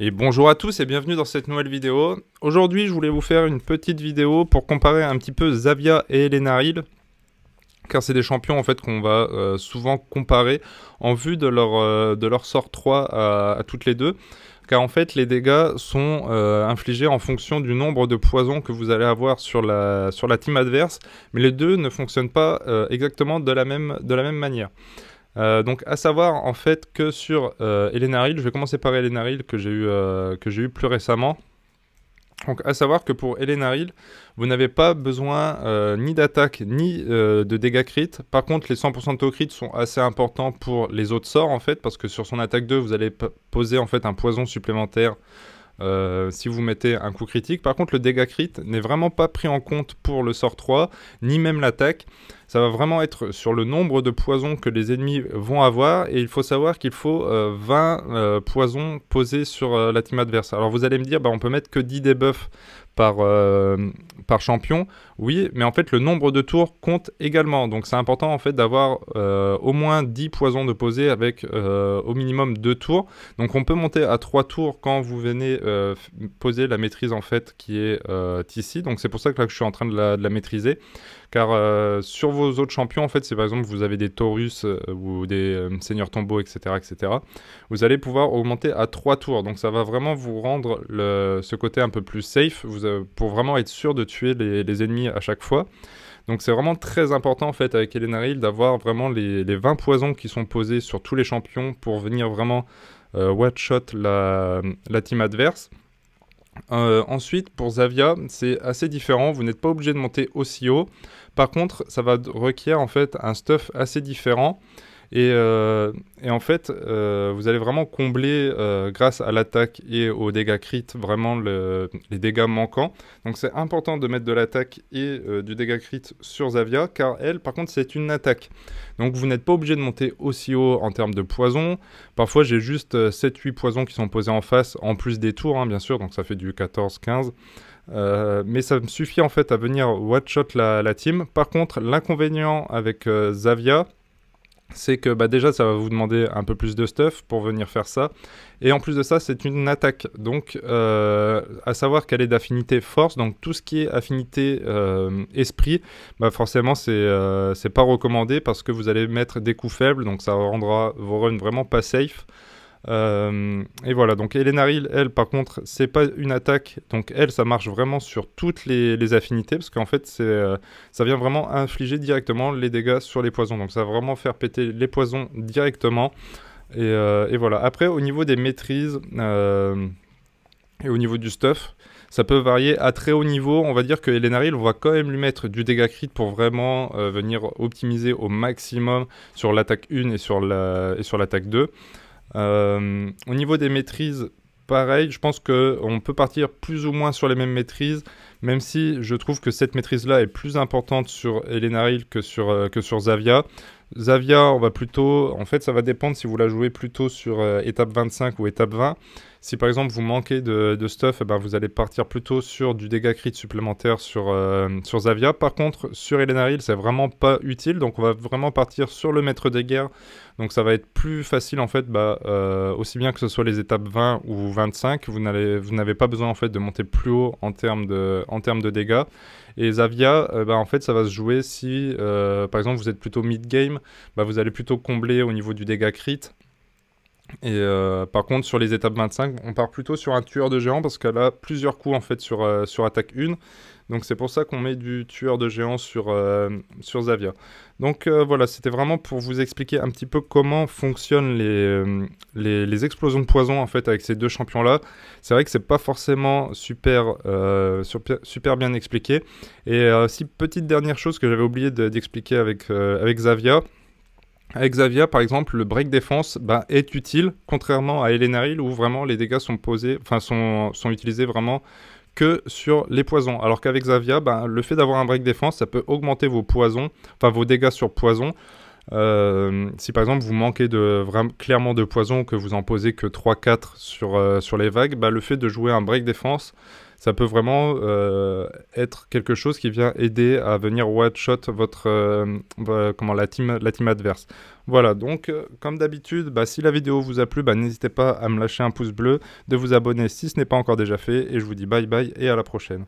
Et bonjour à tous et bienvenue dans cette nouvelle vidéo. Aujourd'hui, je voulais vous faire une petite vidéo pour comparer un petit peu Zavia et Elena car c'est des champions en fait qu'on va euh, souvent comparer en vue de leur, euh, de leur sort 3 à, toutes les deux, car en fait les dégâts sont euh, infligés en fonction du nombre de poisons que vous allez avoir sur la, sur la team adverse, mais les deux ne fonctionnent pas exactement de la même, de la même manière. Euh, donc, à savoir en fait que sur euh, je vais commencer par Helenaril que j'ai eu, euh, que j'ai eu plus récemment. Donc, à savoir que pour Helenaril, vous n'avez pas besoin euh, ni d'attaque ni de dégâts crit. Par contre, les 100% de taux crit sont assez importants pour les autres sorts en fait, parce que sur son attaque 2, vous allez poser en fait un poison supplémentaire euh, si vous mettez un coup critique. Par contre, le dégâts crit n'est vraiment pas pris en compte pour le sort 3, ni même l'attaque. Ça va vraiment être sur le nombre de poisons que les ennemis vont avoir. Et il faut savoir qu'il faut 20 euh, euh, poisons posés sur la team adverse. Alors vous allez me dire, bah, on peut mettre que 10 debuffs par, euh, par champion, oui, mais en fait le nombre de tours compte également. Donc c'est important en fait d'avoir euh, au moins 10 poisons de poser avec euh, au minimum deux tours. Donc on peut monter à trois tours quand vous venez poser la maîtrise en fait qui est ici. Donc c'est pour ça que là je suis en train de la, maîtriser. Car sur vos autres champions, en fait, c'est par exemple vous avez des taurus ou des seigneurs tombeaux, etc., etc., vous allez pouvoir augmenter à trois tours. Donc ça va vraiment vous rendre le, ce côté un peu plus safe. Vous euh, pour vraiment être sûr de tuer les, ennemis à chaque fois. Donc c'est vraiment très important en fait avec Elenaril d'avoir vraiment les, 20 poisons qui sont posés sur tous les champions pour venir vraiment euh, one-shot la, team adverse. Euh, ensuite, pour Zavia, c'est assez différent. Vous n'êtes pas obligé de monter aussi haut. Par contre, ça va requérir en fait un stuff assez différent. Euh, et, en fait, euh, vous allez vraiment combler, euh, grâce à l'attaque et aux dégâts crit, vraiment les dégâts manquants. Donc c'est important de mettre de l'attaque et du dégâts crit sur Zavia, car elle, par contre, c'est une attaque. Donc vous n'êtes pas obligé de monter aussi haut en termes de poison. Parfois, j'ai juste 7-8 poisons qui sont posés en face, en plus des tours, hein, bien sûr, donc ça fait du 14-15. mais ça me suffit en fait à venir one-shot la, team. Par contre, l'inconvénient avec Zavia, c'est que bah, déjà ça va vous demander un peu plus de stuff pour venir faire ça. Et en plus de ça, c'est une attaque. Donc, euh, à savoir qu'elle est d'affinité force. Donc, tout ce qui est affinité euh, esprit, bah, forcément, euh, c'est pas recommandé parce que vous allez mettre des coups faibles. Donc, ça rendra vos runs vraiment pas safe. Euh, et voilà, donc Elenaril, elle, par contre, c'est pas une attaque. Donc, elle, ça marche vraiment sur toutes les, affinités, parce qu'en fait, c'est, euh, ça vient vraiment infliger directement les dégâts sur les poisons. Donc, ça va vraiment faire péter les poisons directement. Et, euh, voilà. Après, au niveau des maîtrises et au niveau du stuff, ça peut varier à très haut niveau. On va dire que Elenaril, on va quand même lui mettre du dégâts crit pour vraiment venir optimiser au maximum sur l'attaque 1 et sur, la, et sur l'attaque 2. Euh, au niveau des maîtrises, pareil, je pense qu'on peut partir plus ou moins sur les mêmes maîtrises, même si je trouve que cette maîtrise-là est plus importante sur Elenaril que sur, euh, que sur Zavia. Zavia, on va plutôt... En fait, ça va dépendre si vous la jouez plutôt sur euh, étape 25 ou étape 20. Si par exemple vous manquez de, stuff, eh ben, vous allez partir plutôt sur du dégât crit supplémentaire sur, euh, sur Zavia. Par contre, sur Elenaril, c'est vraiment pas utile. Donc on va vraiment partir sur le maître des guerres. Donc ça va être plus facile en fait, bah, euh, aussi bien que ce soit les étapes 20 ou 25, vous n'avez pas besoin en fait de monter plus haut en termes de, en de dégâts. Et Zavia, euh, bah, en fait ça va se jouer si par exemple vous êtes plutôt mid-game, bah, vous allez plutôt combler au niveau du dégâts crit et euh, par contre, sur les étapes 25, on part plutôt sur un tueur de géant parce qu'elle a plusieurs coups en fait sur, euh, attaque 1. Donc c'est pour ça qu'on met du tueur de géant euh, sur, Xavier. Donc voilà, c'était vraiment pour vous expliquer un petit peu comment fonctionnent les, explosions de poison en fait avec ces deux champions-là. C'est vrai que c'est pas forcément super, bien expliqué. Et si petite dernière chose que j'avais oublié d'expliquer avec, avec Zavia, avec Xavier, par exemple, le break défense bah, est utile, contrairement à Elenaril où vraiment les dégâts sont posés, enfin sont, sont utilisés vraiment que sur les poisons. Alors qu'avec Xavier, bah, le fait d'avoir un break défense, ça peut augmenter vos poisons, enfin vos dégâts sur poison. Euh, si par exemple vous manquez de, vraiment, clairement de poison, que vous en posez que 3-4 sur, euh, sur les vagues, bah, le fait de jouer un break défense, ça peut vraiment euh, être quelque chose qui vient aider à venir one-shot votre, comment, la, team, la team adverse. Voilà, donc comme d'habitude, bah, si la vidéo vous a plu, bah, n'hésitez pas à me lâcher un pouce bleu, de vous abonner si ce n'est pas encore déjà fait, et je vous dis bye bye et à la prochaine.